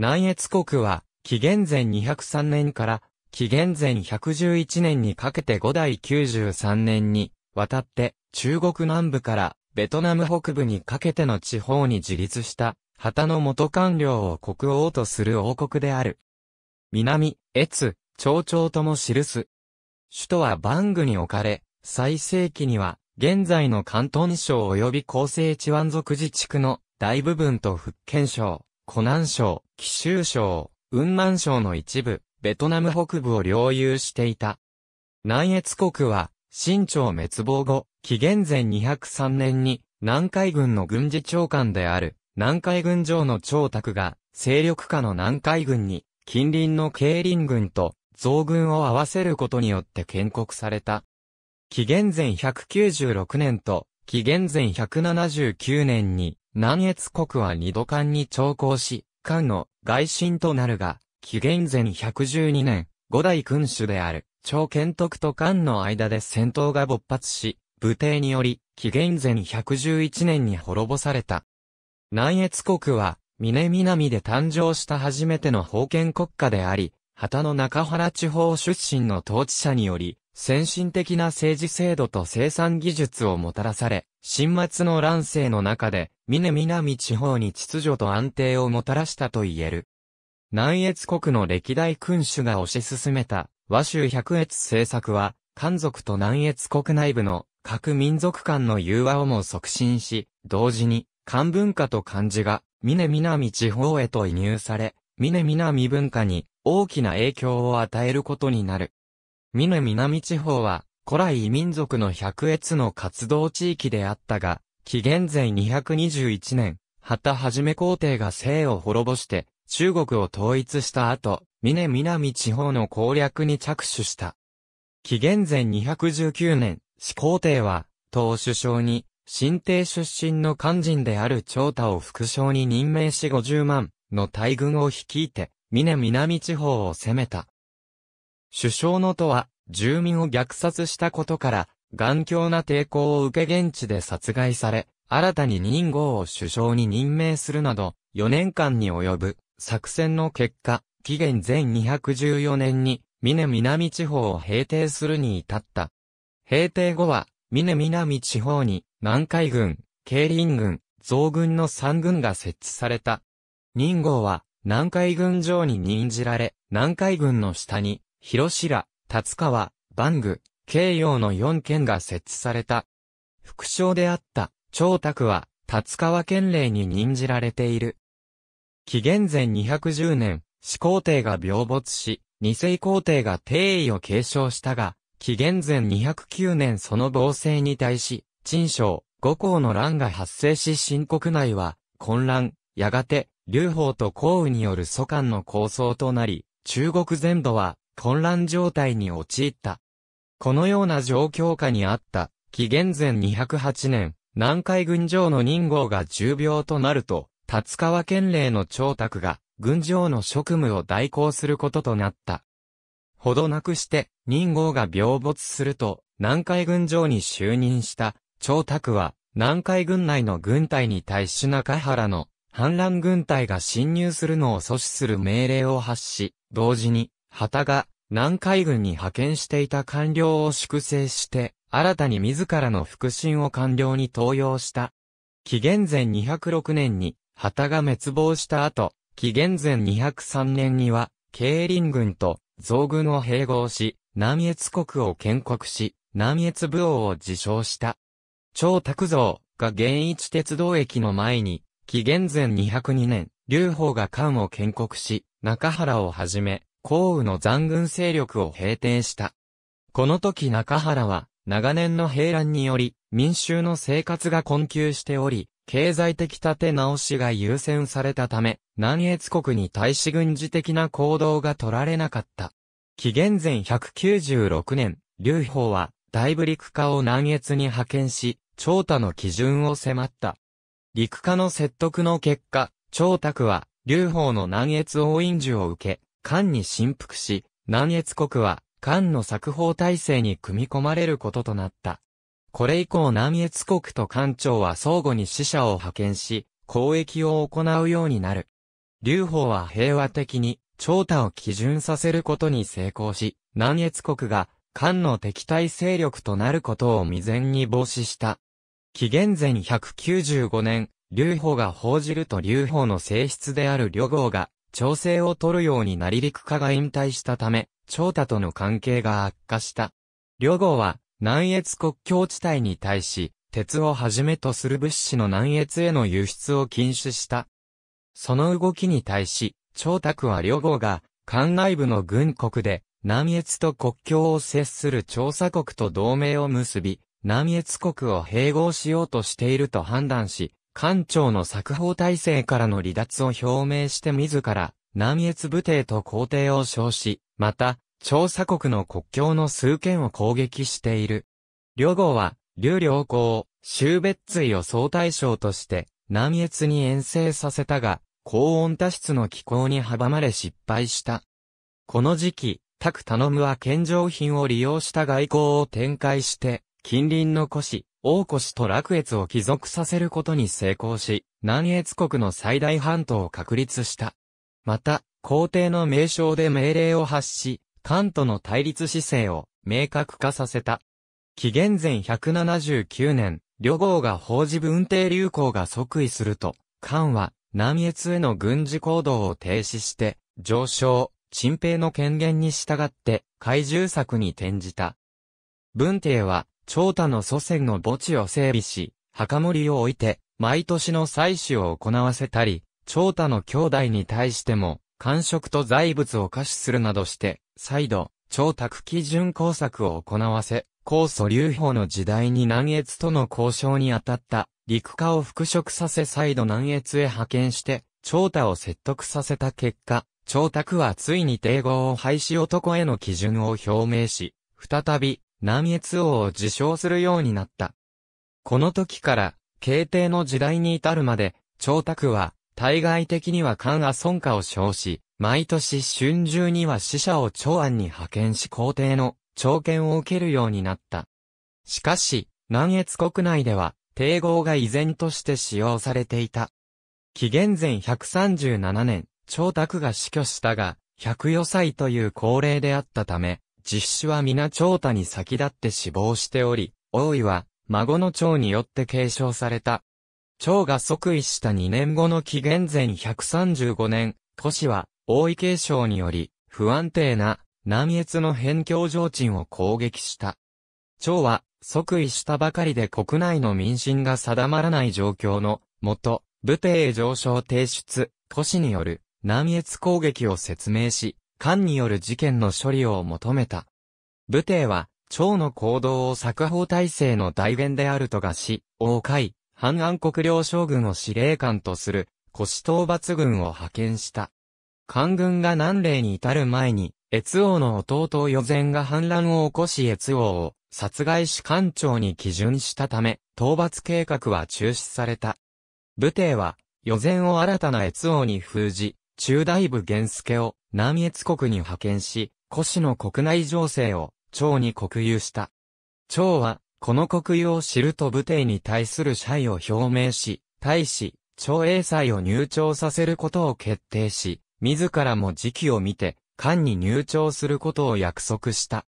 南越国は、紀元前203年から紀元前111年にかけて5代93年に渡って中国南部からベトナム北部にかけての地方に自立した旗の元官僚を国王とする王国である。南、越、町長とも記す。首都はバングに置かれ、最盛期には現在の関東省及び厚生地湾族自治区の大部分と福建省、湖南省、貴州省、雲南省の一部、ベトナム北部を領有していた。南越国は、清朝滅亡後、紀元前203年に、南海軍の軍事長官である、南海軍上の長卓が、勢力下の南海軍に、近隣の慶林軍と、増軍を合わせることによって建国された。紀元前196年と、紀元前179年に、南越国は二度間に長考し、間の外臣となるが、紀元前112年、五代君主である、長建徳と漢の間で戦闘が勃発し、武帝により、紀元前111年に滅ぼされた。南越国は、峰南で誕生した初めての封建国家であり、旗の中原地方出身の統治者により、先進的な政治制度と生産技術をもたらされ、新末の乱世の中で、峰南地方に秩序と安定をもたらしたと言える。南越国の歴代君主が推し進めた和州百越政策は、漢族と南越国内部の各民族間の融和をも促進し、同時に漢文化と漢字が峰南地方へと移入され、峰南文化に大きな影響を与えることになる。南南地方は、古来異民族の百越の活動地域であったが、紀元前221年、旗はじめ皇帝が姓を滅ぼして、中国を統一した後、南南地方の攻略に着手した。紀元前219年、始皇帝は、党首相に、新帝出身の肝心である長太を副将に任命し50万の大軍を率いて、峰南地方を攻めた。首相の都は、住民を虐殺したことから、頑強な抵抗を受け現地で殺害され、新たに任号を首相に任命するなど、4年間に及ぶ作戦の結果、紀元前214年に、峰南地方を平定するに至った。平定後は、峰南地方に、南海軍、慶林軍、増軍の3軍が設置された。任号は、南海軍上に任じられ、南海軍の下に、広白、立川、番具、慶陽の4県が設置された。副将であった、長卓は、立川県令に任じられている。紀元前210年、始皇帝が病没し、二世皇帝が帝位を継承したが、紀元前209年その暴政に対し、陳章、五皇の乱が発生し新国内は、混乱、やがて、劉邦と項羽による祖官の構想となり、中国全土は、混乱状態に陥った。このような状況下にあった、紀元前208年、南海軍城の任号が重病となると、立川県令の長卓が、軍城の職務を代行することとなった。ほどなくして、任号が病没すると、南海軍城に就任した、長卓は、南海軍内の軍隊に対し中原の、反乱軍隊が侵入するのを阻止する命令を発し、同時に、旗が南海軍に派遣していた官僚を粛清して、新たに自らの腹心を官僚に登用した。紀元前206年に、旗が滅亡した後、紀元前203年には、慶林軍と増軍を併合し、南越国を建国し、南越武王を自称した。張卓造が現一鉄道駅の前に、紀元前202年、劉邦が漢を建国し、中原をはじめ、降雨の残軍勢力を平定した。この時中原は、長年の平乱により、民衆の生活が困窮しており、経済的立て直しが優先されたため、南越国に対し軍事的な行動が取られなかった。紀元前196年、劉邦は、大部陸化を南越に派遣し、長太の基準を迫った。陸化の説得の結果、長卓は、劉邦の南越応印樹を受け、漢に振幅し、南越国は漢の作法体制に組み込まれることとなった。これ以降南越国と漢朝は相互に使者を派遣し、交易を行うようになる。劉邦は平和的に、長太を基準させることに成功し、南越国が、漢の敵対勢力となることを未然に防止した。紀元前195年、劉邦が報じると劉邦の性質である旅号が、調整を取るようになり陸化が引退したため、長太との関係が悪化した。両号は、南越国境地帯に対し、鉄をはじめとする物資の南越への輸出を禁止した。その動きに対し、長区は両号が、管内部の軍国で、南越と国境を接する調査国と同盟を結び、南越国を併合しようとしていると判断し、艦長の作法体制からの離脱を表明して自ら、南越武帝と皇帝を称し、また、調査国の国境の数件を攻撃している。両号は、劉良公、周別追を総大将として、南越に遠征させたが、高温多湿の気候に阻まれ失敗した。この時期、宅頼むは献上品を利用した外交を展開して、近隣の古市、大越と楽越を帰属させることに成功し、南越国の最大半島を確立した。また、皇帝の名称で命令を発し、関東の対立姿勢を明確化させた。紀元前179年、旅号が法事文帝流行が即位すると、関は南越への軍事行動を停止して、上昇、陳平の権限に従って、怪獣策に転じた。文帝は、長太の祖先の墓地を整備し、墓守を置いて、毎年の祭祀を行わせたり、長太の兄弟に対しても、官職と財物を可視するなどして、再度、長宅基準工作を行わせ、高祖流法の時代に南越との交渉に当たった、陸化を復職させ再度南越へ派遣して、長太を説得させた結果、長宅はついに帝合を廃止男への基準を表明し、再び、南越王を自称するようになった。この時から、慶帝の時代に至るまで、長卓は、対外的には関阿孫家を称し、毎年春秋には死者を長安に派遣し皇帝の朝見を受けるようになった。しかし、南越国内では、帝号が依然として使用されていた。紀元前137年、長卓が死去したが、百余歳という高齢であったため、実子は皆長太に先立って死亡しており、王位は、孫の長によって継承された。長が即位した2年後の紀元前135年、都市は、王位継承により、不安定な、南越の辺境上鎮を攻撃した。長は、即位したばかりで国内の民心が定まらない状況の、もと、武帝上昇提出、都市による、南越攻撃を説明し、官による事件の処理を求めた。武帝は、朝の行動を作法体制の代弁であるとがし、王海、反安国領将軍を司令官とする、腰討伐軍を派遣した。官軍が南霊に至る前に、越王の弟予前が反乱を起こし越王を殺害し官庁に基準したため、討伐計画は中止された。武帝は、予前を新たな越王に封じ、中大部玄助を南越国に派遣し、古市の国内情勢を長に国有した。長は、この国有を知ると武帝に対する謝意を表明し、大使、長英祭を入庁させることを決定し、自らも時期を見て、官に入庁することを約束した。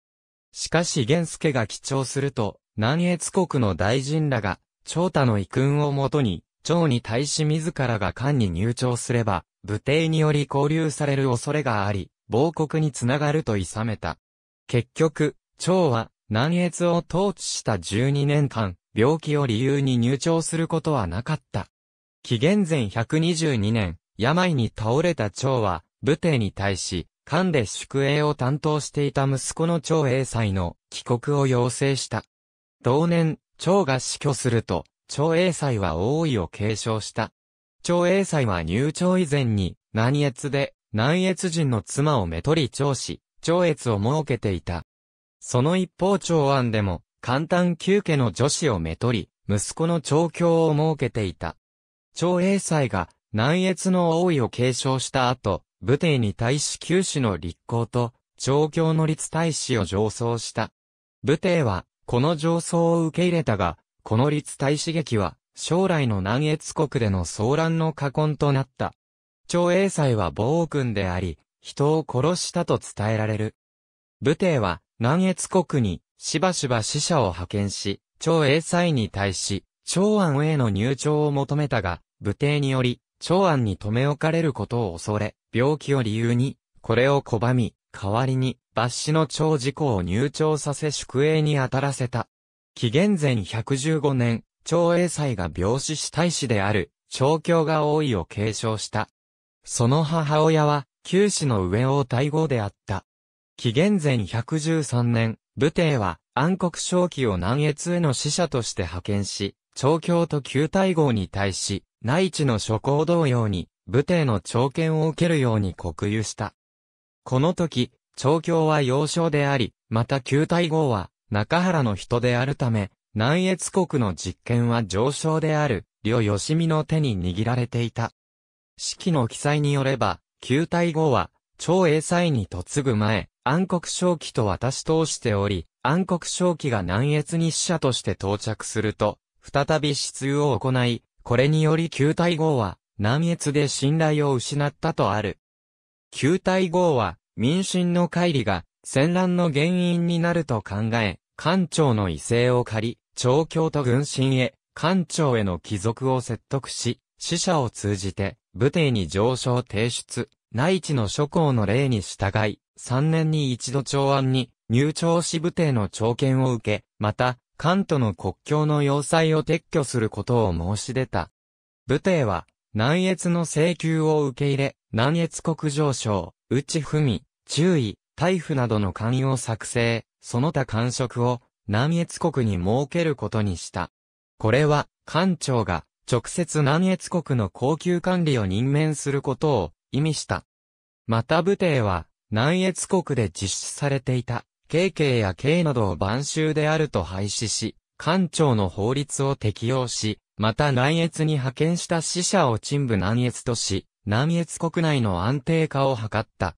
しかし玄助が記帳すると、南越国の大臣らが、長太の遺訓をもとに、長に対し自らが官に入庁すれば、武帝により交流される恐れがあり、亡国につながるとさめた。結局、趙は南越を統治した12年間、病気を理由に入庁することはなかった。紀元前122年、病に倒れた趙は、武帝に対し、官で宿営を担当していた息子の趙英才の帰国を要請した。同年、趙が死去すると、趙英才は王位を継承した。長英才は入朝以前に、南越で、南越人の妻をめとり長し、長越を設けていた。その一方長安でも、簡単旧家の女子をめとり、息子の長教を設けていた。長英才が、南越の王位を継承した後、武帝に対し九死の立候と、長教の立大使を上奏した。武帝は、この上奏を受け入れたが、この立大使劇は、将来の南越国での騒乱の禍根となった。長英祭は暴君であり、人を殺したと伝えられる。武帝は南越国にしばしば死者を派遣し、長英祭に対し、長安への入庁を求めたが、武帝により、長安に留め置かれることを恐れ、病気を理由に、これを拒み、代わりに、抜歯の長事故を入庁させ宿営に当たらせた。紀元前115年、長英才が病死し大使である、長教が多いを継承した。その母親は、九死の上王大号であった。紀元前113年、武帝は暗黒正気を南越への使者として派遣し、長教と旧大号に対し、内地の諸行同様に、武帝の長権を受けるように国有した。この時、長教は幼少であり、また旧大号は、中原の人であるため、南越国の実権は上昇である、両吉見の手に握られていた。式の記載によれば、旧体後は、超英才に嫁ぐ前、暗黒正気と私通しており、暗黒正気が南越に使者として到着すると、再び支通を行い、これにより旧体号は、南越で信頼を失ったとある。旧体号は、民進の乖離が、戦乱の原因になると考え、官庁の威勢を借り、長教と軍神へ、官庁への帰属を説得し、死者を通じて、武帝に上昇提出、内地の諸侯の例に従い、3年に一度長安に、入庁し武帝の朝見を受け、また、関東の国境の要塞を撤去することを申し出た。武帝は、南越の請求を受け入れ、南越国上昇、内文、注意、台夫などの官を作成、その他官職を、南越国に設けることにした。これは、官庁が直接南越国の高級管理を任命することを意味した。また武帝は、南越国で実施されていた、kk や k などを晩秋であると廃止し、官庁の法律を適用し、また南越に派遣した死者を陳部南越とし、南越国内の安定化を図った。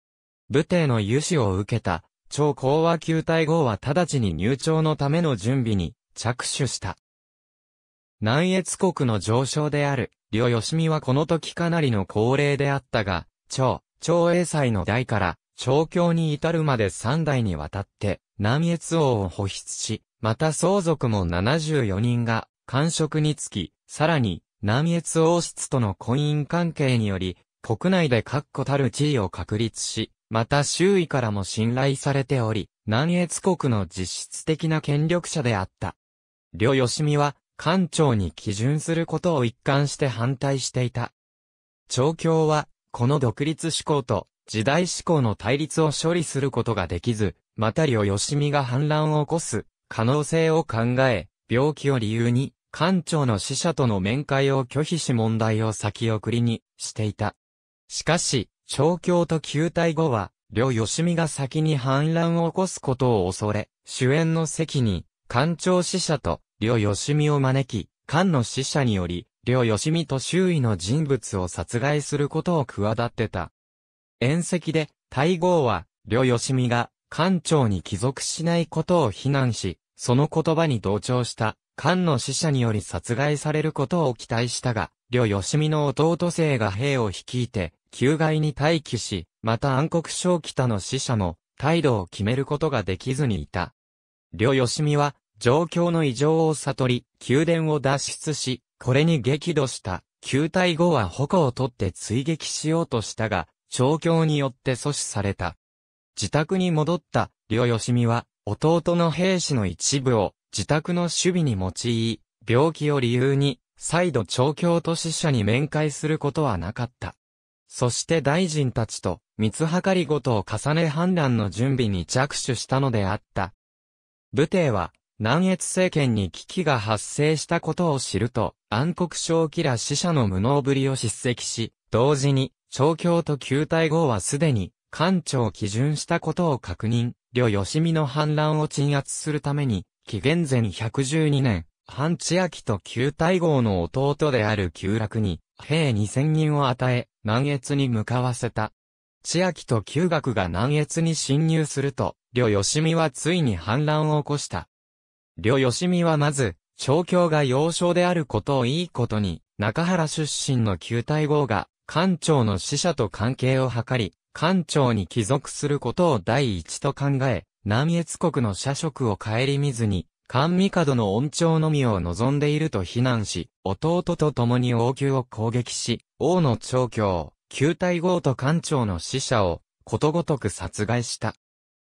武帝の融資を受けた超講和球体号は直ちに入庁のための準備に着手した。南越国の上昇である、両吉見はこの時かなりの高齢であったが、超、超英才の代から、調教に至るまで3代にわたって、南越王を保筆し、また相続も74人が、官職につき、さらに、南越王室との婚姻関係により、国内で確固たる地位を確立し、また周囲からも信頼されており、南越国の実質的な権力者であった。両吉見は、官庁に基準することを一貫して反対していた。調教は、この独立思考と時代思考の対立を処理することができず、また両吉見が反乱を起こす可能性を考え、病気を理由に、官庁の死者との面会を拒否し問題を先送りにしていた。しかし、調京と旧体後は、両吉見が先に反乱を起こすことを恐れ、主演の席に、官庁使者と、両吉見を招き、官の使者により、両吉見と周囲の人物を殺害することを企ってた。宴席で、大号は、両吉見が、官庁に帰属しないことを非難し、その言葉に同調した、官の使者により殺害されることを期待したが、両吉見の弟生が兵を率いて、旧外に待機し、また暗黒小北の死者も、態度を決めることができずにいた。両吉見は、状況の異常を悟り、宮殿を脱出し、これに激怒した。旧隊後は矛を取って追撃しようとしたが、調教によって阻止された。自宅に戻った両吉見は、弟の兵士の一部を自宅の守備に用い、病気を理由に、再度調教と死者に面会することはなかった。そして大臣たちと、三つ計りごとを重ね反乱の準備に着手したのであった。武帝は、南越政権に危機が発生したことを知ると、暗黒正気ら死者の無能ぶりを叱責し、同時に、調教と旧大号はすでに、官庁を基準したことを確認、両吉見の反乱を鎮圧するために、紀元前112年、半千秋と旧大号の弟である旧楽に、兵2000人を与え、南越に向かわせた。千秋と旧学が南越に侵入すると、両吉見はついに反乱を起こした。両吉見はまず、長教が幼少であることをいいことに、中原出身の旧大号が、官庁の死者と関係を図り、官庁に帰属することを第一と考え、南越国の社職を顧みずに、神帝の恩寵のみを望んでいると非難し、弟と共に王宮を攻撃し、王の長教、旧大豪と官長の死者を、ことごとく殺害した。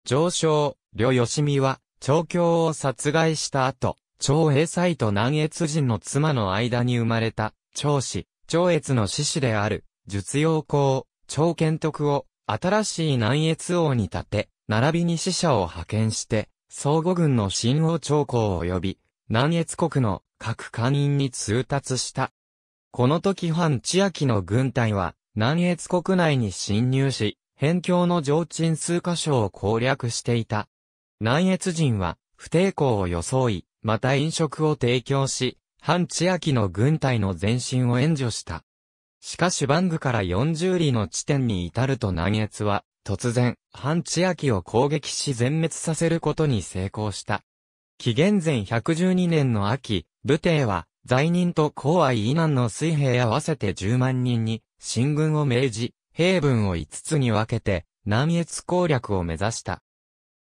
上将、呂吉見は、長教を殺害した後、長英才と南越人の妻の間に生まれた、長子、長越の獅子である、術陽公、長賢徳を、新しい南越王に立て、並びに死者を派遣して、相互軍の新王朝公及び、南越国の各官員に通達した。この時反千秋の軍隊は、南越国内に侵入し、辺境の上鎮数箇所を攻略していた。南越人は、不抵抗を装い、また飲食を提供し、反千秋の軍隊の前進を援助した。しかしバングから40里の地点に至ると南越は、突然、半千秋を攻撃し全滅させることに成功した。紀元前112年の秋、武帝は、罪人と高愛以南の水兵合わせて10万人に、進軍を命じ、兵分を5つに分けて、南越攻略を目指した。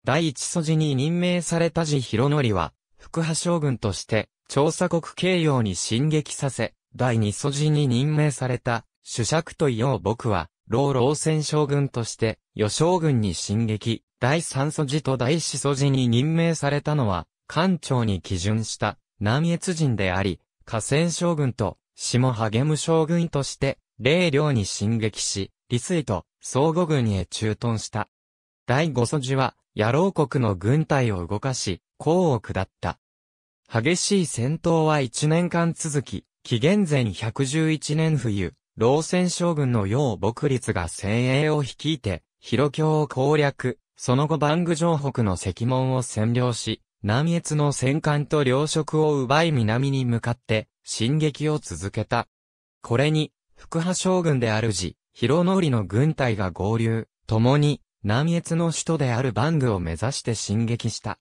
第一筋に任命された寺広則は、福派将軍として、調査国慶陽に進撃させ、第二素地に任命された、主尺と伊王僕は、老老戦将軍として、与将軍に進撃、第三祖寺と第四祖寺に任命されたのは、官庁に基準した南越人であり、河川将軍と下励む将軍として、霊領に進撃し、李水と相互軍へ駐屯した。第五祖寺は、野郎国の軍隊を動かし、功を下った。激しい戦闘は一年間続き、紀元前111年冬、老戦将軍の楊牧律が精鋭を率いて、広京を攻略、その後番具城北の石門を占領し、南越の戦艦と領職を奪い南に向かって、進撃を続けた。これに、福波将軍である時、広則の軍隊が合流、共に、南越の首都であるバングを目指して進撃した。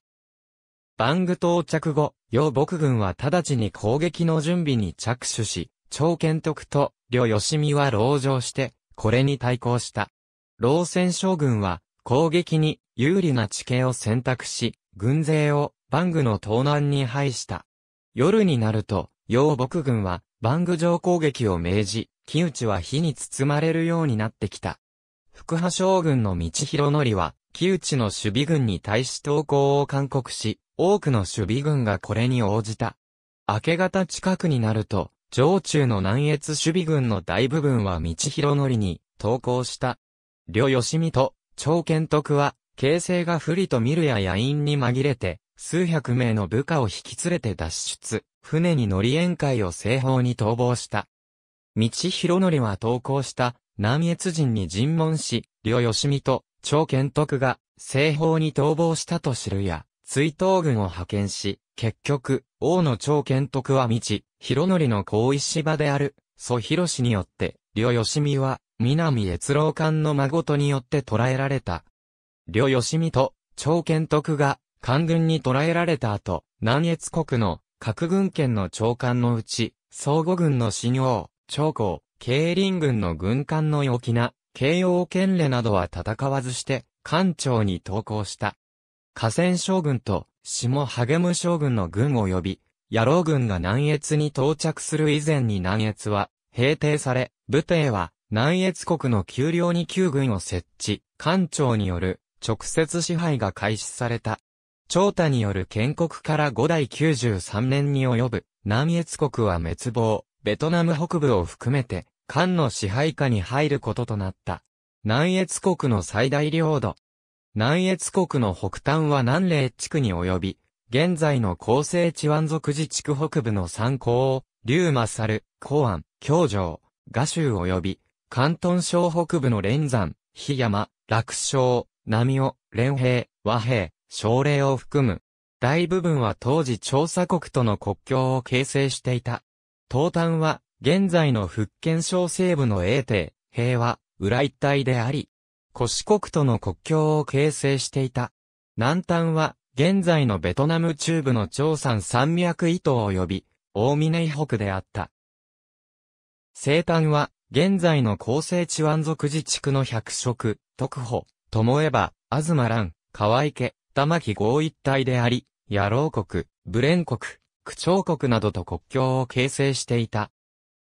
バング到着後、楊牧軍は直ちに攻撃の準備に着手し、長剣徳と両吉見は籠城して、これに対抗した。老戦将軍は、攻撃に有利な地形を選択し、軍勢をバングの東南に配した。夜になると、洋牧軍はバング城攻撃を命じ、木内は火に包まれるようになってきた。福波将軍の道広則は、木内の守備軍に対し投降を勧告し、多くの守備軍がこれに応じた。明け方近くになると、上中の南越守備軍の大部分は道広則に投降した。両吉見と長剣徳は、形勢が不利と見るや野因に紛れて、数百名の部下を引き連れて脱出、船に乗り宴会を西方に逃亡した。道広則は投降した南越人に尋問し、両吉見と長剣徳が西方に逃亡したと知るや、追悼軍を派遣し、結局、王の長賢徳は道、広則の皇石場である、蘇広氏によって、両吉見は、南越郎官の孫とによって捕らえられた。両吉見と、長賢徳が、官軍に捕らえられた後、南越国の、各軍権の長官のうち、相互軍の信王、長江、慶林軍の軍艦の陽気な、慶応県令などは戦わずして、官庁に投降した。河川将軍と下励む将軍の軍及び、野郎軍が南越に到着する以前に南越は、平定され、武帝は、南越国の丘陵に旧軍を設置、官庁による、直接支配が開始された。長太による建国から5代93年に及ぶ、南越国は滅亡、ベトナム北部を含めて、艦の支配下に入ることとなった。南越国の最大領土、南越国の北端は南嶺地区に及び、現在の厚生地湾族自治区北部の参考を、馬猿、公安、京城、賀州及び、関東省北部の連山、日山、楽勝、波尾、連平、和平、省令を含む。大部分は当時調査国との国境を形成していた。東端は、現在の福建省西部の英帝、平和、裏一帯であり、古四国との国境を形成していた。南端は、現在のベトナム中部の長山山脈伊東及び、大峰以北であった。西端は、現在の厚生地湾族自治区の百色、徳保、友ずま東蘭、河池、玉木合一帯であり、野郎国、ブレン国、区長国などと国境を形成していた。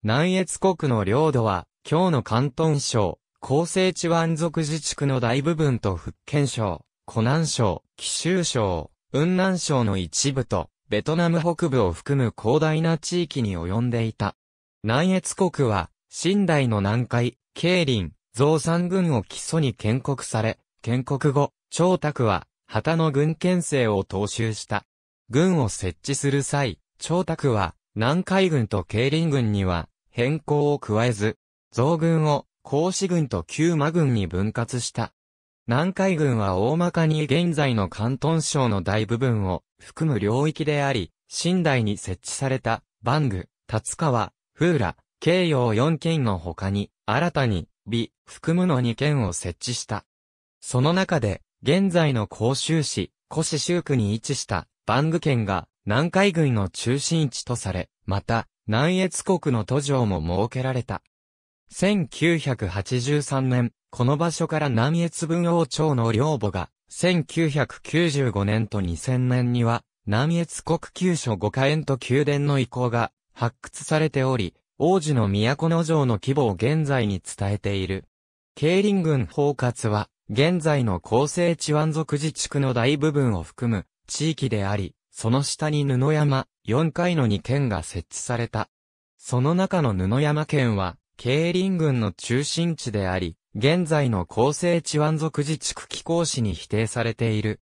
南越国の領土は、今日の関東省、厚生地ワ族自治区の大部分と福建省、湖南省、貴州省、雲南省の一部と、ベトナム北部を含む広大な地域に及んでいた。南越国は、新代の南海、慶林、増山軍を基礎に建国され、建国後、長宅は、旗の軍県政を踏襲した。軍を設置する際、長宅は、南海軍と慶林軍には、変更を加えず、増軍を、甲子軍と旧馬軍に分割した。南海軍は大まかに現在の関東省の大部分を含む領域であり、新代に設置された、バング、達川、風ラ京葉4県の他に、新たに、美、含むの2県を設置した。その中で、現在の甲州市、古市州区に位置した、バング県が、南海軍の中心地とされ、また、南越国の途上も設けられた。1983年、この場所から南越文王朝の領母が、1995年と2000年には、南越国旧所五花園と宮殿の遺構が発掘されており、王子の都の城の規模を現在に伝えている。慶林群包括は、現在の厚生地湾族自治区の大部分を含む地域であり、その下に布山、四回の2県が設置された。その中の布山県は、経林軍の中心地であり、現在の厚生地湾族自治区気候市に否定されている。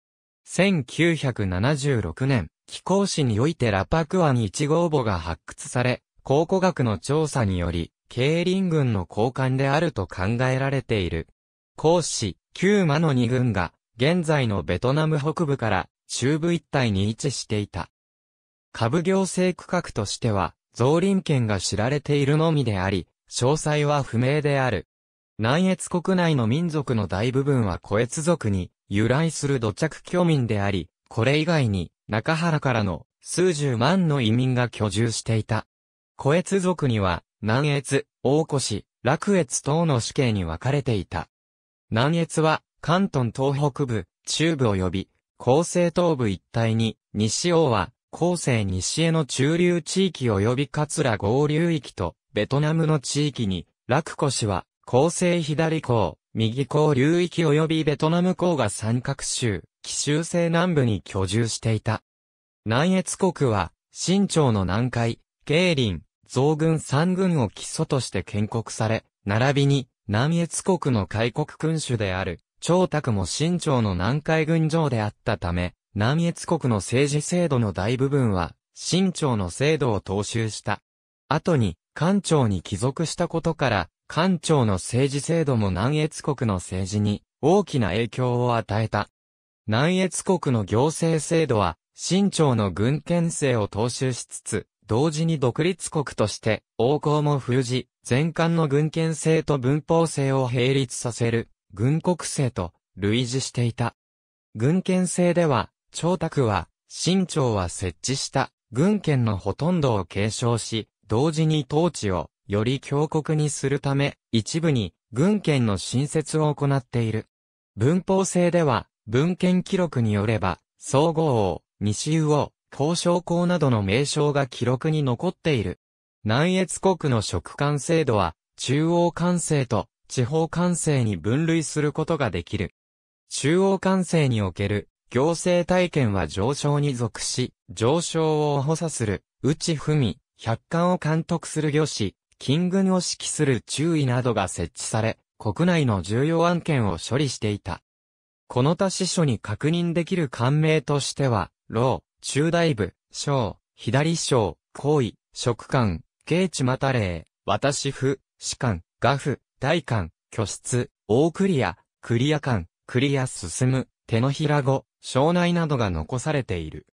1976年、気候市においてラパクアに1号墓が発掘され、考古学の調査により、経林軍の交換であると考えられている。孔子、旧魔の二軍が、現在のベトナム北部から中部一帯に位置していた。下部行政区画としては、造林権が知られているのみであり、詳細は不明である。南越国内の民族の大部分は小越族に由来する土着居民であり、これ以外に中原からの数十万の移民が居住していた。小越族には南越、大越、楽越等の死刑に分かれていた。南越は関東東北部、中部及び、厚生東部一帯に、西王は、厚生西への中流地域及び桂合流域と、ベトナムの地域に、楽湖氏は、厚生左港、右港流域及びベトナム港が三角州、奇州西南部に居住していた。南越国は、新朝の南海、慶林、増軍三軍を基礎として建国され、並びに、南越国の開国君主である、長卓も新朝の南海軍上であったため、南越国の政治制度の大部分は、新朝の制度を踏襲した。後に、官庁に帰属したことから、官庁の政治制度も南越国の政治に大きな影響を与えた。南越国の行政制度は、清朝の軍権制を踏襲しつつ、同時に独立国として、王侯も封じ、全館の軍権制と文法制を並立させる、軍国制と類似していた。軍権制では、長卓は、清朝は設置した軍権のほとんどを継承し、同時に統治をより強国にするため、一部に軍権の新設を行っている。文法制では、文献記録によれば、総合王、西右王、交渉公などの名称が記録に残っている。南越国の職官制度は、中央官制と地方官制に分類することができる。中央官制における行政体験は上昇に属し、上昇を補佐する、内文、百官を監督する御師、金軍を指揮する注意などが設置され、国内の重要案件を処理していた。この他司書に確認できる官名としては、老、中大部、小、左小、行為、職官、刑地また令、私府、士官、画府、大官、居室、大クリア、クリア官、クリア進む、手のひら語、省内などが残されている。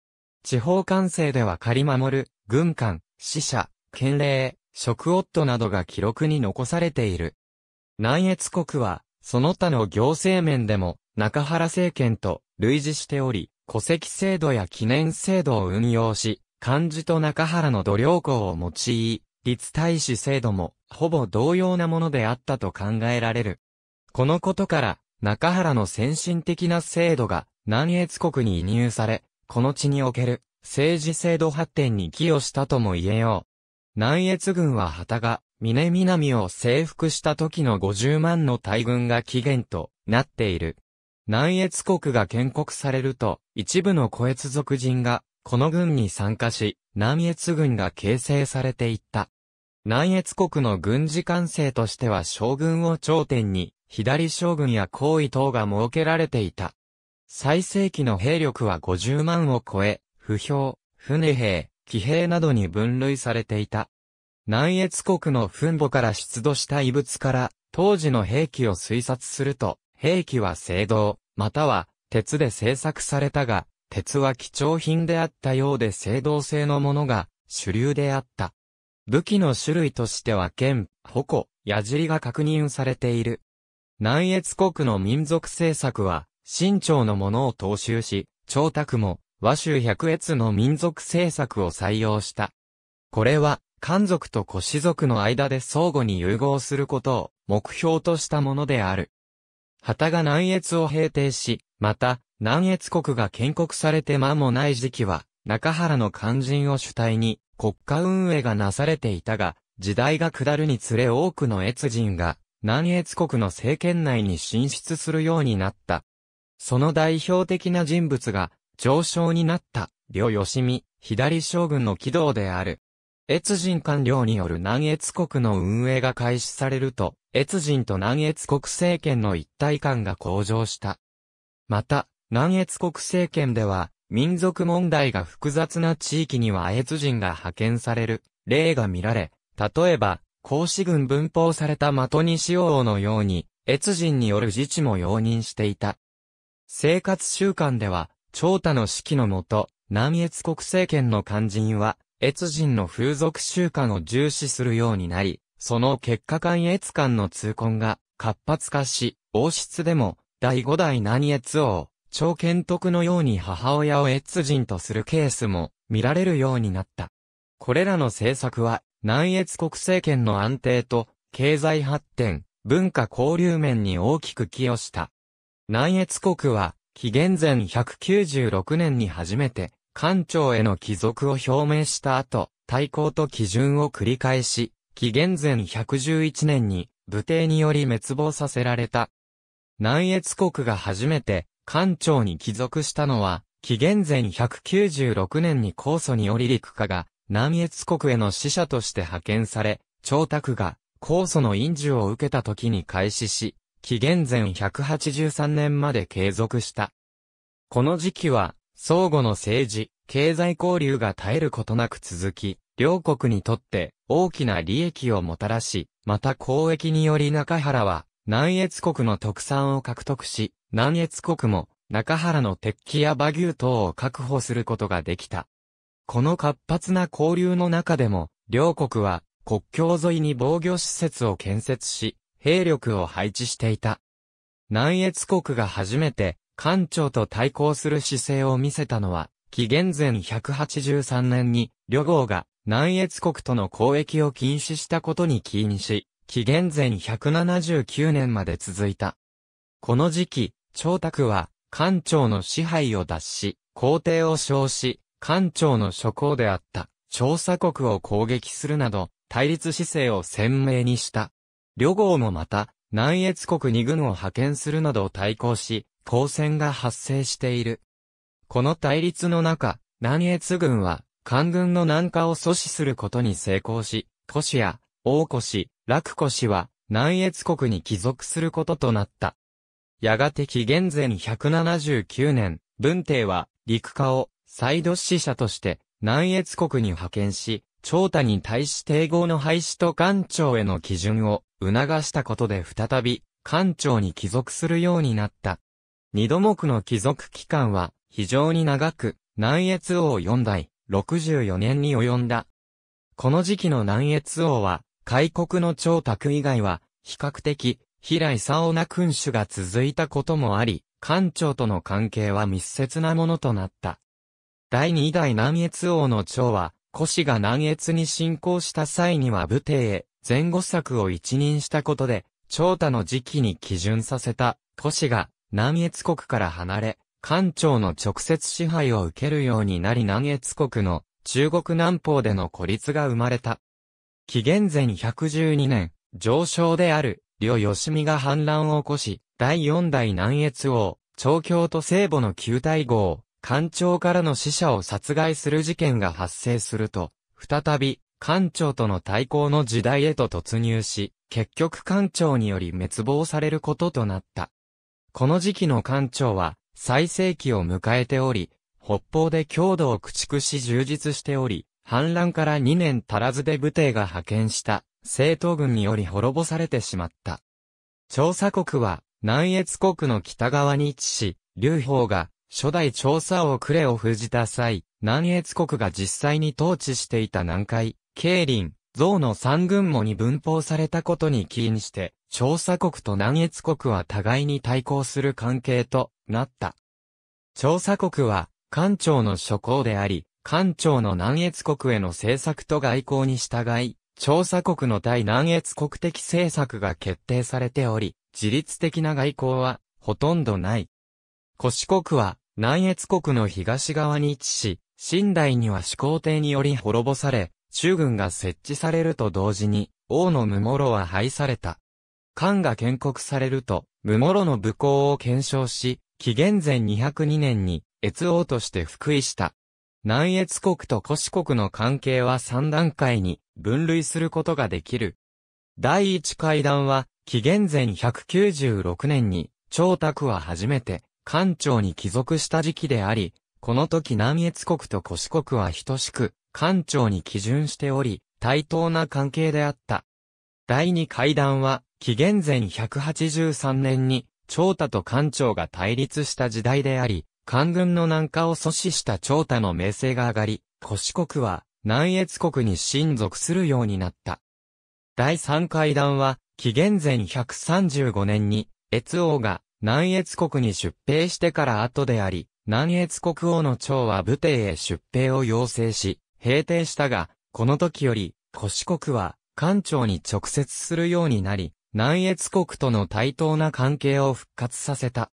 地方官制では仮守る、軍官、死者、県令、職夫などが記録に残されている。南越国は、その他の行政面でも、中原政権と類似しており、戸籍制度や記念制度を運用し、漢字と中原の度量校を用い、立大使制度も、ほぼ同様なものであったと考えられる。このことから、中原の先進的な制度が、南越国に移入され、この地における政治制度発展に寄与したとも言えよう。南越軍は旗が、峰南を征服した時の50万の大軍が起源となっている。南越国が建国されると、一部の小越族人が、この軍に参加し、南越軍が形成されていった。南越国の軍事官制としては将軍を頂点に、左将軍や皇位等が設けられていた。最盛期の兵力は50万を超え、不評、船兵、騎兵などに分類されていた。南越国の墳墓から出土した遺物から、当時の兵器を推察すると、兵器は青銅、または鉄で製作されたが、鉄は貴重品であったようで青銅製のものが主流であった。武器の種類としては剣、矛、矢尻が確認されている。南越国の民族政策は、清朝のものを踏襲し、長卓も、和州百越の民族政策を採用した。これは、漢族と古氏族の間で相互に融合することを目標としたものである。旗が南越を平定し、また、南越国が建国されて間もない時期は、中原の肝心を主体に、国家運営がなされていたが、時代が下るにつれ多くの越人が、南越国の政権内に進出するようになった。その代表的な人物が、上昇になった、両吉見、左将軍の軌道である。越人官僚による南越国の運営が開始されると、越人と南越国政権の一体感が向上した。また、南越国政権では、民族問題が複雑な地域には越人が派遣される例が見られ、例えば、孔子軍分法された的に西王のように、越人による自治も容認していた。生活習慣では、長太の指揮のもと、南越国政権の肝心は、越人の風俗習慣を重視するようになり、その結果間越間の痛恨が活発化し、王室でも、第五代南越王、長賢徳のように母親を越人とするケースも見られるようになった。これらの政策は、南越国政権の安定と、経済発展、文化交流面に大きく寄与した。南越国は、紀元前196年に初めて、官庁への帰属を表明した後、対抗と基準を繰り返し、紀元前111年に、武帝により滅亡させられた。南越国が初めて、官庁に帰属したのは、紀元前196年に高祖により陸家が、南越国への使者として派遣され、長卓が、高祖の印受を受けた時に開始し、紀元前183年まで継続した。この時期は、相互の政治、経済交流が絶えることなく続き、両国にとって大きな利益をもたらし、また交易により中原は、南越国の特産を獲得し、南越国も中原の鉄器や馬牛等を確保することができた。この活発な交流の中でも、両国は国境沿いに防御施設を建設し、兵力を配置していた。南越国が初めて、艦長と対抗する姿勢を見せたのは、紀元前183年に、旅号が南越国との交易を禁止したことに起因し、紀元前179年まで続いた。この時期、長卓は、艦長の支配を脱し、皇帝を称し、艦長の諸侯であった、調査国を攻撃するなど、対立姿勢を鮮明にした。旅号もまた、南越国に軍を派遣するなど対抗し、交戦が発生している。この対立の中、南越軍は、官軍の南下を阻止することに成功し、古氏や、大古氏、楽古氏は、南越国に帰属することとなった。やがて紀元前179年、文帝は、陸下を、再度死使者として、南越国に派遣し、長太に対し帝合の廃止と官庁への基準を促したことで再び、官庁に帰属するようになった。二度目の帰属期間は非常に長く、南越王四代、64年に及んだ。この時期の南越王は、開国の長卓以外は、比較的、平井沙往な君主が続いたこともあり、官庁との関係は密接なものとなった。第二代南越王の長は、古氏が南越に侵攻した際には武帝へ前後策を一任したことで、長太の時期に基準させた古氏が南越国から離れ、官庁の直接支配を受けるようになり南越国の中国南方での孤立が生まれた。紀元前112年、上昇である、両吉見が反乱を起こし、第四代南越王、長京と聖母の旧大号、艦長からの死者を殺害する事件が発生すると、再び、艦長との対抗の時代へと突入し、結局艦長により滅亡されることとなった。この時期の艦長は、最盛期を迎えており、北方で強度を駆逐し充実しており、反乱から2年足らずで武帝が派遣した、政党軍により滅ぼされてしまった。調査国は、南越国の北側に位置し、劉邦が初代調査王クレを封じた際、南越国が実際に統治していた南海、ン、林、象の三軍もに分封されたことに起因して、調査国と南越国は互いに対抗する関係となった。調査国は、官庁の諸侯であり、官庁の南越国への政策と外交に従い、調査国の対南越国的政策が決定されており、自律的な外交は、ほとんどない。古四国は、南越国の東側に位置し、新代には始皇帝により滅ぼされ、中軍が設置されると同時に、王の無諸は廃された。漢が建国されると、無諸の武功を検証し、紀元前202年に、越王として復位した。南越国と古四国の関係は3段階に分類することができる。第1階段は、紀元前196年に、長卓は初めて、官庁に帰属した時期であり、この時南越国と古四国は等しく、官庁に基準しており、対等な関係であった。第二会談は、紀元前183年に、長太と官庁が対立した時代であり、官軍の南下を阻止した長太の名声が上がり、古四国は、南越国に親族するようになった。第三会談は、紀元前135年に、越王が、南越国に出兵してから後であり、南越国王の長は武帝へ出兵を要請し、平定したが、この時より、越国は、官庁に直接するようになり、南越国との対等な関係を復活させた。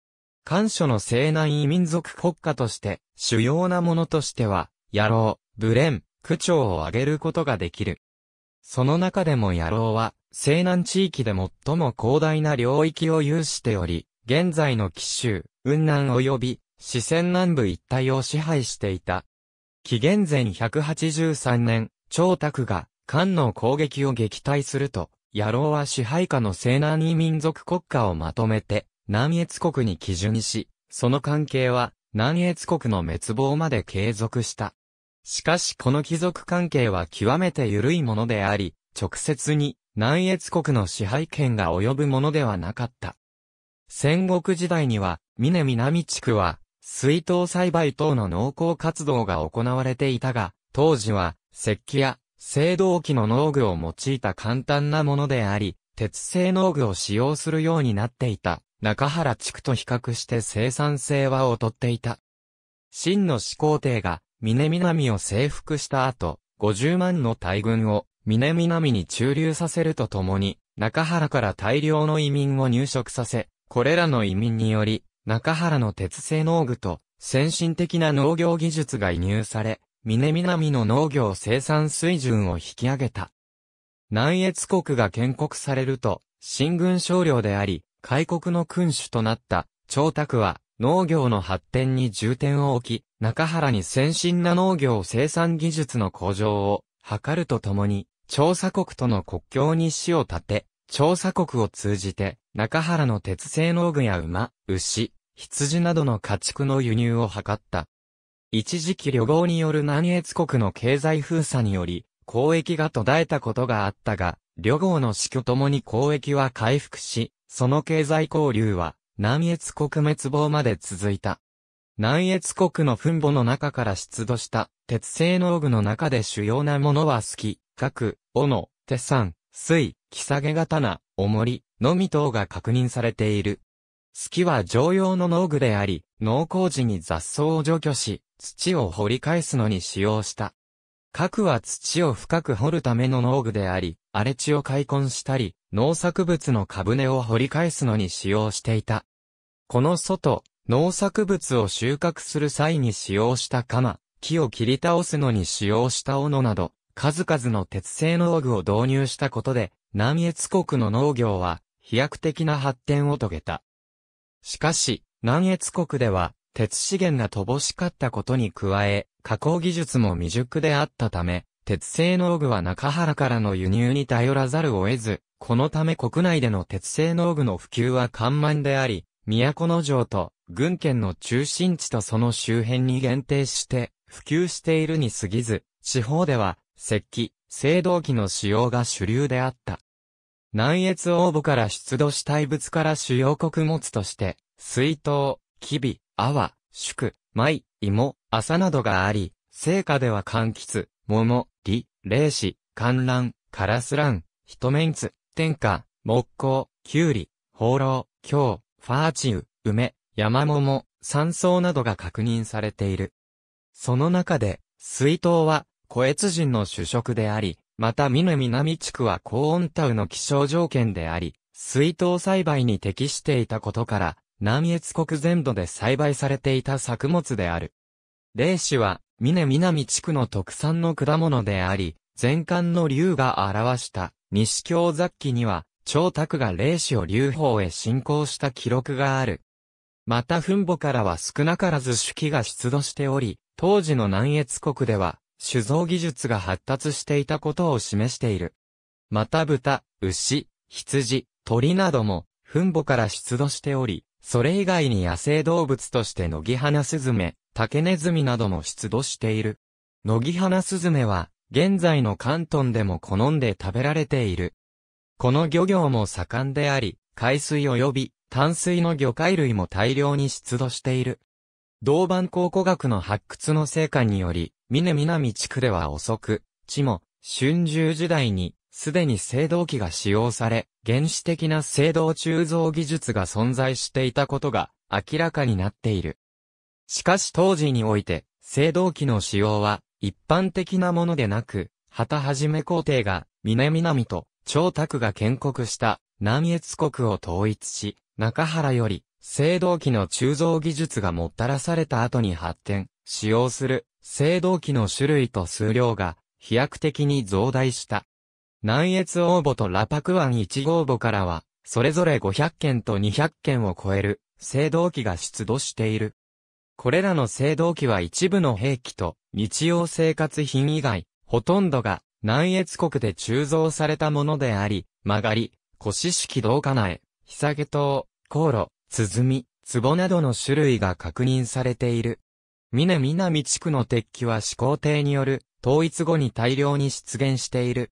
官所の西南異民族国家として、主要なものとしては、野郎、ブレン、区長を挙げることができる。その中でも野郎は、西南地域で最も広大な領域を有しており、現在の紀州、雲南及び四川南部一帯を支配していた。紀元前183年、長卓が漢の攻撃を撃退すると、野郎は支配下の西南異民族国家をまとめて、南越国に基準し、その関係は南越国の滅亡まで継続した。しかしこの貴族関係は極めて緩いものであり、直接に南越国の支配権が及ぶものではなかった。戦国時代には、峰南地区は、水稲栽培等の農耕活動が行われていたが、当時は、石器や、青銅器の農具を用いた簡単なものであり、鉄製農具を使用するようになっていた、中原地区と比較して生産性は劣っていた。秦の始皇帝が、峰南を征服した後、50万の大軍を、峰南に駐留させるとともに、中原から大量の移民を入植させ、これらの移民により、中原の鉄製農具と先進的な農業技術が移入され、南南の農業生産水準を引き上げた。南越国が建国されると、新軍少領であり、開国の君主となった、長卓は、農業の発展に重点を置き、中原に先進な農業生産技術の向上を図るとともに、調査国との国境に死を立て、調査国を通じて、中原の鉄製農具や馬、牛、羊などの家畜の輸入を図った。一時期旅行による南越国の経済封鎖により、交易が途絶えたことがあったが、旅行の死去ともに交易は回復し、その経済交流は、南越国滅亡まで続いた。南越国の墳墓の中から出土した、鉄製農具の中で主要なものは好き、各、斧、手産、水、木下げ刀、重り、のみ等が確認されている。月は常用の農具であり、農耕時に雑草を除去し、土を掘り返すのに使用した。核は土を深く掘るための農具であり、荒れ地を開墾したり、農作物の株根を掘り返すのに使用していた。この外、農作物を収穫する際に使用した鎌、木を切り倒すのに使用した斧など、数々の鉄製農具を導入したことで、南越国の農業は飛躍的な発展を遂げた。しかし、南越国では、鉄資源が乏しかったことに加え、加工技術も未熟であったため、鉄製農具は中原からの輸入に頼らざるを得ず、このため国内での鉄製農具の普及は緩慢であり、都城と軍県の中心地とその周辺に限定して普及しているに過ぎず、地方では石器、青銅器の使用が主流であった。南越応募から出土した遺物から主要穀物として、水筒、キビ、泡、宿、米、芋、麻などがあり、聖火では柑橘、桃、李、霊子、観覧、カラスラン、ヒトメンツ、天下、木工、キュウリ、ホーロー、京、ファーチウ、梅、山桃、山草などが確認されている。その中で、水筒は小越人の主食であり、また峰南地区は高温タウの気象条件であり、水筒栽培に適していたことから、南越国全土で栽培されていた作物である。霊子は、峰南地区の特産の果物であり、全館の竜が表した西京雑記には、長卓が霊子を流法へ進行した記録がある。また墳墓からは少なからず手記が出土しており、当時の南越国では、酒造技術が発達していたことを示している。また豚、牛、羊、鳥なども、墳墓から出土しており、それ以外に野生動物として野木花スズメ、竹ネズミなども出土している。野木花スズメは、現在の関東でも好んで食べられている。この漁業も盛んであり、海水及び淡水の魚介類も大量に出土している。銅板考古学の発掘の成果により、峰南地区では遅く、地も、春秋時代に、すでに青銅器が使用され、原始的な青銅鋳造技術が存在していたことが明らかになっている。しかし当時において、青銅器の使用は一般的なものでなく、旗はじめ皇帝が、峰南と、長卓が建国した南越国を統一し、中原より、青銅器の鋳造技術がもたらされた後に発展、使用する青銅器の種類と数量が飛躍的に増大した。南越応募とラパクワン1号墓からは、それぞれ500件と200件を超える青銅器が出土している。これらの青銅器は一部の兵器と日用生活品以外、ほとんどが南越国で鋳造されたものであり、曲がり、腰式銅かなえ、ひさげ刀、香炉、鼓、壺などの種類が確認されている。峰南地区の鉄器は始皇帝による統一後に大量に出現している。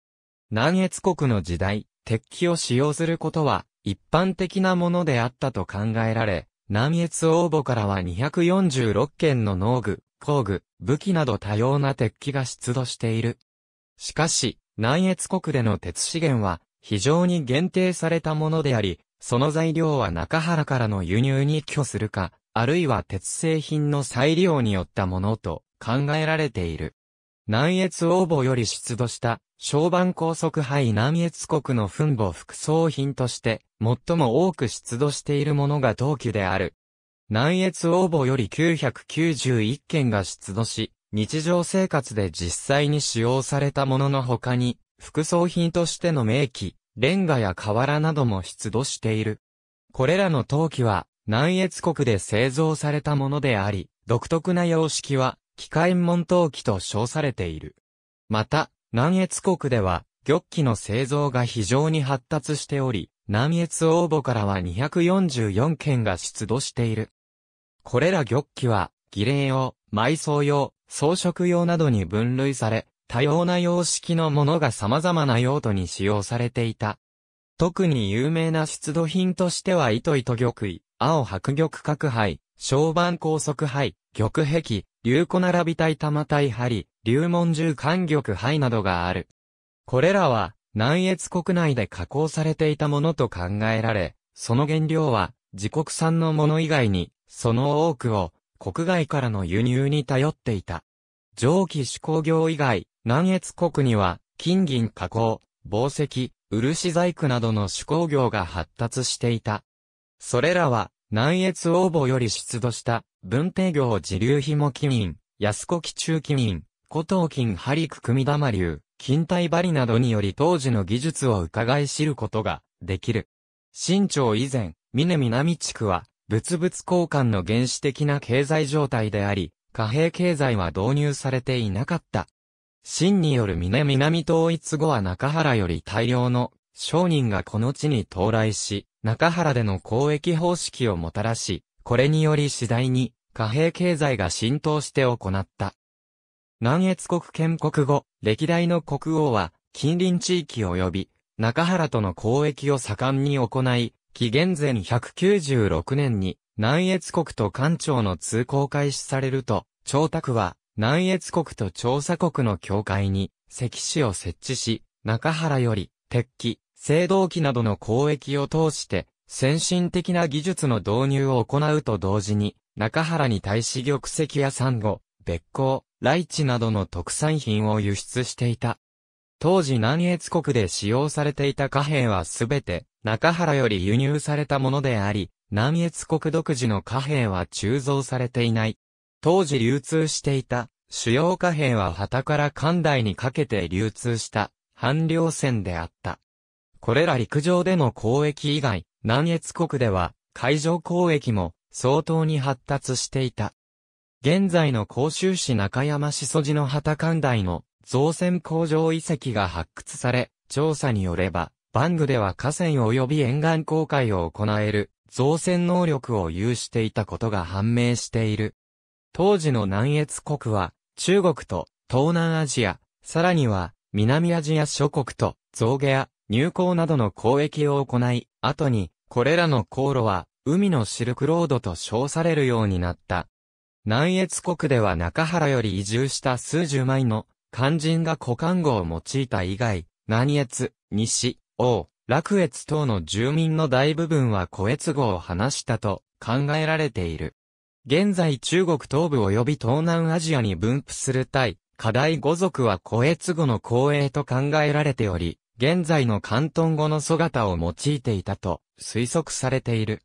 南越国の時代、鉄器を使用することは一般的なものであったと考えられ、南越応募からは246件の農具、工具、武器など多様な鉄器が出土している。しかし、南越国での鉄資源は非常に限定されたものであり、その材料は中原からの輸入に拒するか、あるいは鉄製品の再利用によったものと考えられている。南越応募より出土した、小判高速杯南越国の墳墓副葬品として、最も多く出土しているものが陶器である。南越応募より991件が出土し、日常生活で実際に使用されたものの他に、副葬品としての名器、レンガや瓦なども出土している。これらの陶器は、南越国で製造されたものであり、独特な様式は、機械門頭機と称されている。また、南越国では、玉器の製造が非常に発達しており、南越応募からは244件が出土している。これら玉器は、儀礼用、埋葬用、装飾用などに分類され、多様な様式のものが様々な用途に使用されていた。特に有名な出土品としては糸糸玉衣、青白玉角杯、小判高速杯、玉壁、竜子並び体玉体針、竜門獣管玉杯などがある。これらは、南越国内で加工されていたものと考えられ、その原料は、自国産のもの以外に、その多くを、国外からの輸入に頼っていた。蒸気手工業以外、南越国には、金銀加工、宝石、漆細工などの手工業が発達していた。それらは、南越応募より出土した、文定行自流紐記民、安子基中記民、古東金張りク、組玉流、近代針などにより当時の技術を伺い知ることができる。新朝以前、峰南地区は、物々交換の原始的な経済状態であり、貨幣経済は導入されていなかった。新による峰南統一後は中原より大量の商人がこの地に到来し、中原での交易方式をもたらし、これにより次第に貨幣経済が浸透して行った。南越国建国後、歴代の国王は近隣地域及び中原との交易を盛んに行い、紀元前196年に南越国と官庁の通行開始されると、長沢は南越国と調査国の境界に石市を設置し、中原より、鉄器、青銅器などの交易を通して、先進的な技術の導入を行うと同時に、中原に対し玉石やサンゴ、別光、ライチなどの特産品を輸出していた。当時南越国で使用されていた貨幣はすべて中原より輸入されたものであり、南越国独自の貨幣は鋳造されていない。当時流通していた主要貨幣は旗から関代にかけて流通した半量船であった。これら陸上での交易以外、南越国では、海上交易も相当に発達していた。現在の甲州市中山市祖寺の旗館台の造船工場遺跡が発掘され、調査によれば、バングでは河川及び沿岸航海を行える造船能力を有していたことが判明している。当時の南越国は、中国と東南アジア、さらには南アジア諸国と象牙や入港などの交易を行い、後に、これらの航路は、海のシルクロードと称されるようになった。南越国では中原より移住した数十枚の肝心が古漢語を用いた以外、南越、西、王、楽越等の住民の大部分は古越語を話したと考えられている。現在中国東部及び東南アジアに分布する対、課題語族は古越語の光栄と考えられており、現在の広東語の姿を用いていたと推測されている。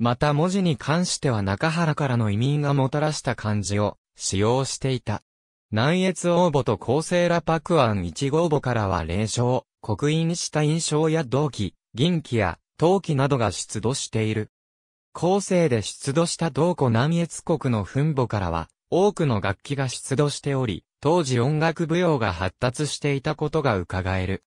また文字に関しては中原からの移民がもたらした漢字を使用していた。南越応募と厚生ラパクアン1号母からは霊障、刻印した印象や同期、銀器や陶器などが出土している。後世で出土した同古南越国の墳墓からは、多くの楽器が出土しており、当時音楽舞踊が発達していたことが伺える。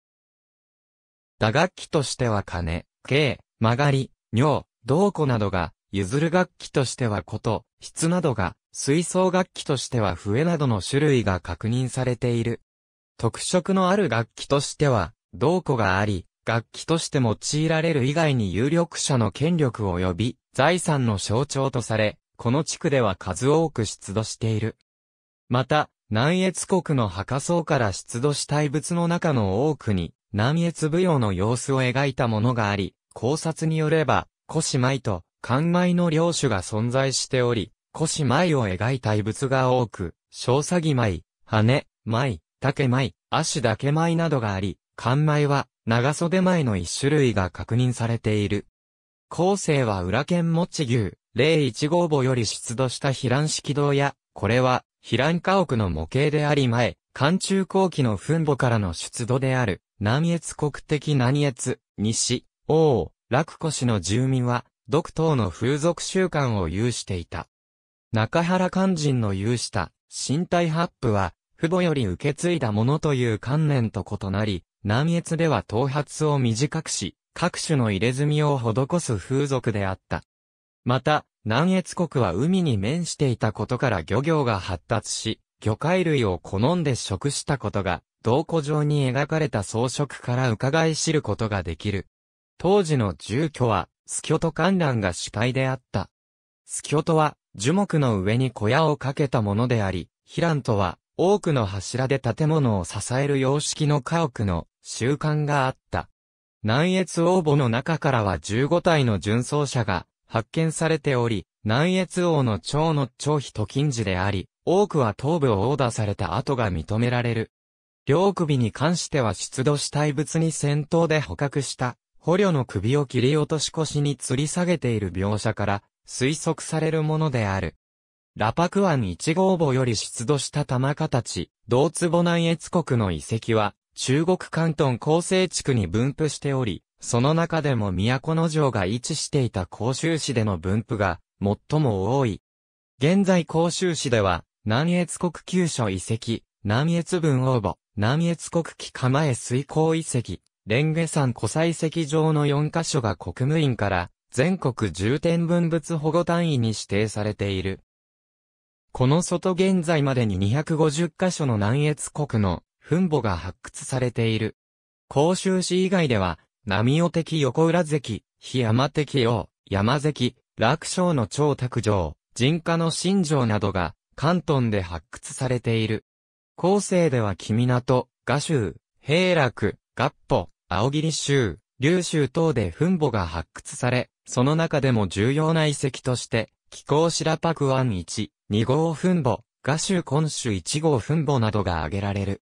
打楽器としては金、径、曲がり、尿、銅庫などが、譲る楽器としてはこと、質などが、水槽楽器としては笛などの種類が確認されている。特色のある楽器としては、銅庫があり、楽器として用いられる以外に有力者の権力及び財産の象徴とされ、この地区では数多く出土している。また、南越国の墓層から出土した遺物の中の多くに、南越舞踊の様子を描いたものがあり、考察によれば、古紙舞と寒舞の両主が存在しており、古紙舞を描いた遺物が多く、小詐欺舞、羽、舞、竹舞、足だけ舞などがあり、寒舞は長袖舞の一種類が確認されている。後世は裏剣持ち牛、0 1号母より出土した避乱式堂や、これは、避乱家屋の模型であり前、寒中後期の墳墓からの出土である、南越国的南越、西、王、楽古市の住民は、独島の風俗習慣を有していた。中原肝心の有した、身体発布は、父母より受け継いだものという観念と異なり、南越では頭髪を短くし、各種の入れ墨を施す風俗であった。また、南越国は海に面していたことから漁業が発達し、魚介類を好んで食したことが、銅庫状に描かれた装飾から伺い知ることができる。当時の住居は、スキョト観覧が主体であった。スキョトは、樹木の上に小屋をかけたものであり、ヒランとは、多くの柱で建物を支える様式の家屋の習慣があった。南越王墓の中からは15体の純奏者が発見されており、南越王の長の長飛と近似であり、多くは頭部を殴打された跡が認められる。両首に関しては出土した体物に戦闘で捕獲した、捕虜の首を切り落とし腰に吊り下げている描写から、推測されるものである。ラパクアン1号墓より出土した玉形、同坪南越国の遺跡は、中国関東構成地区に分布しており、その中でも都の城が位置していた甲州市での分布が、最も多い。現在甲州市では、南越国旧所遺跡、南越文応募、南越国旗構え水耕遺跡、蓮華山古祭石場の4カ所が国務院から全国重点文物保護単位に指定されている。この外現在までに250カ所の南越国の墳墓が発掘されている。甲州市以外では、波尾的横浦関、檜山的王、山関、楽章の長卓城、人家の新城などが関東で発掘されている。後世では君名と、画州、平楽、合歩、青霧州、龍州等で墳墓が発掘され、その中でも重要な遺跡として、気候白ク湾1、2号墳墓、画州根州1号墳墓などが挙げられる。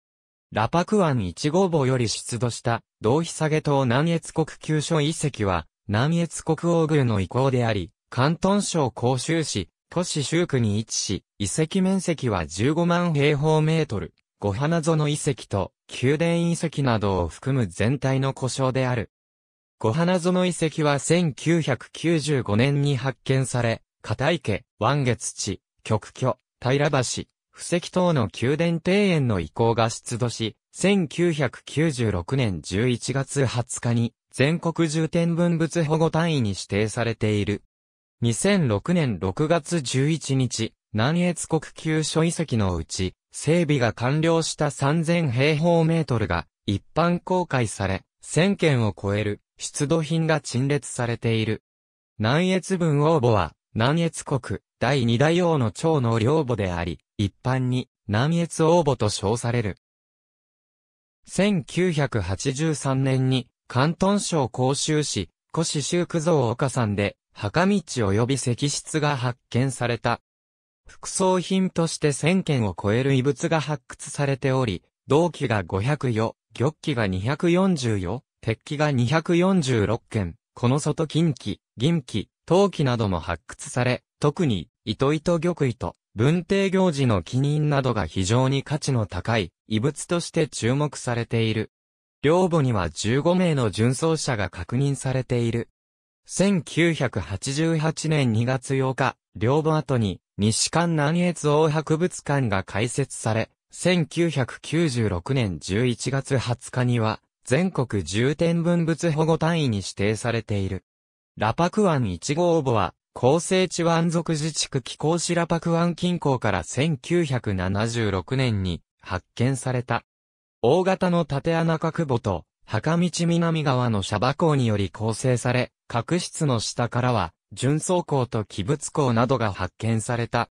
ラパク湾1号墓より出土した、同日下げ島南越国急所遺跡は、南越国王宮の遺構であり、関東省甲州市、都市周区に位置し、遺跡面積は15万平方メートル、五花園遺跡と宮殿遺跡などを含む全体の故障である。五花園遺跡は1995年に発見され、片池、湾月地、極居、平橋、布石等の宮殿庭園の遺構が出土し、1996年11月20日に全国重点文物保護単位に指定されている。2006年6月11日、南越国旧所遺跡のうち、整備が完了した3000平方メートルが一般公開され、1000件を超える出土品が陳列されている。南越文王墓は、南越国第二大王の長の領墓であり、一般に南越王墓と称される。1983年に、広東省甲州市、古市修区像岡山で、墓道及び石室が発見された。副葬品として1000件を超える遺物が発掘されており、銅器が500玉器が240よ、鉄器が246件、この外金器、銀器、陶器なども発掘され、特に、糸糸玉糸、文帝行事の記任などが非常に価値の高い、遺物として注目されている。両母には15名の巡走者が確認されている。1988年2月8日、両母後に、西館南越王博物館が開設され、1996年11月20日には、全国重点文物保護単位に指定されている。ラパクワン1号母は、高生地湾族自治区気候市ラパクワン近郊から1976年に発見された。大型の縦穴角母と墓道南側のシャバ港により構成され、角質の下からは、純層港と器物港などが発見された。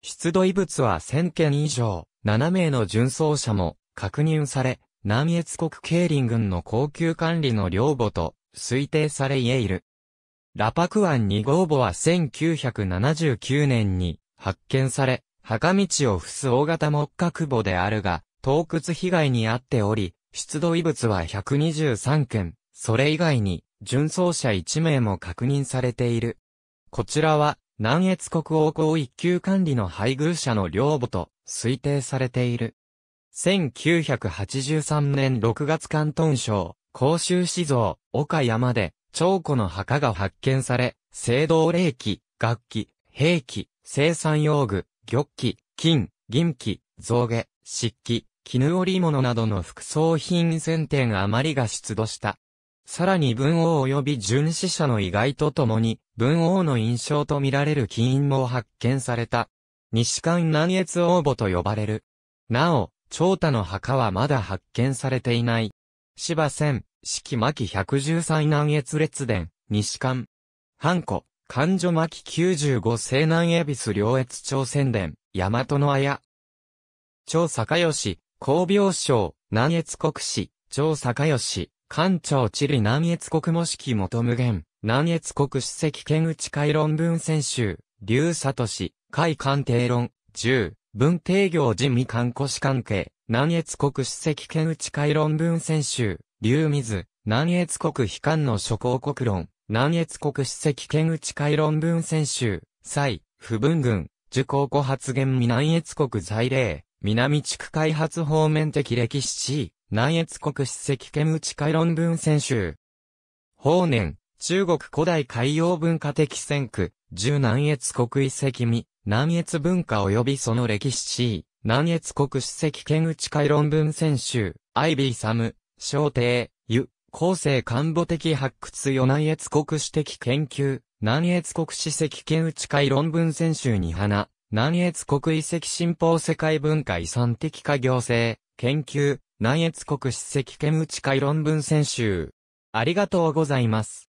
出土遺物は1000件以上、7名の純層者も確認され、南越国慶林軍の高級管理の領母と推定され得いる。ラパク湾2号母は1979年に発見され、墓道を伏す大型木格母であるが、洞窟被害に遭っており、出土遺物は123件、それ以外に、純走者1名も確認されている。こちらは、南越国王公一級管理の配偶者の領母と推定されている。1983年6月関東省、甲州市蔵、岡山で、長子の墓が発見され、青銅霊器、楽器、兵器、生産用具、玉器、金、銀器、象牙、漆器、絹織物などの副葬品1000点余りが出土した。さらに文王及び巡視者の意外とともに、文王の印象と見られる金印も発見された。西館南越応募と呼ばれる。なお、長太の墓はまだ発見されていない。芝千、四季巻113南越列伝、西館。半古、漢女巻95西南恵比寿両越朝鮮伝、大和の綾。長坂吉、工病省、南越国史、長坂吉、官庁地理南越国模式元無限、南越国史跡県内会論文選集、竜里氏、会官定論、10、文定行事未官古史関係、南越国史跡県内会論文選集、竜水、南越国悲観の諸公国論、南越国史跡県内会論文選集、蔡、不文軍、受講後発言南越国在例、南地区開発方面的歴史地南越国史跡兼内海論文選集。法年、中国古代海洋文化的選区、十南越国遺跡未、南越文化及びその歴史地南越国史跡兼内海論文選集、アイビーサム、小帝、ゆ、後世官母的発掘与南越国史的研究、南越国史跡兼内海論文選集に花、南越国遺跡新報世界文化遺産的化行政、研究、南越国史跡ケムチ会論文選集。ありがとうございます。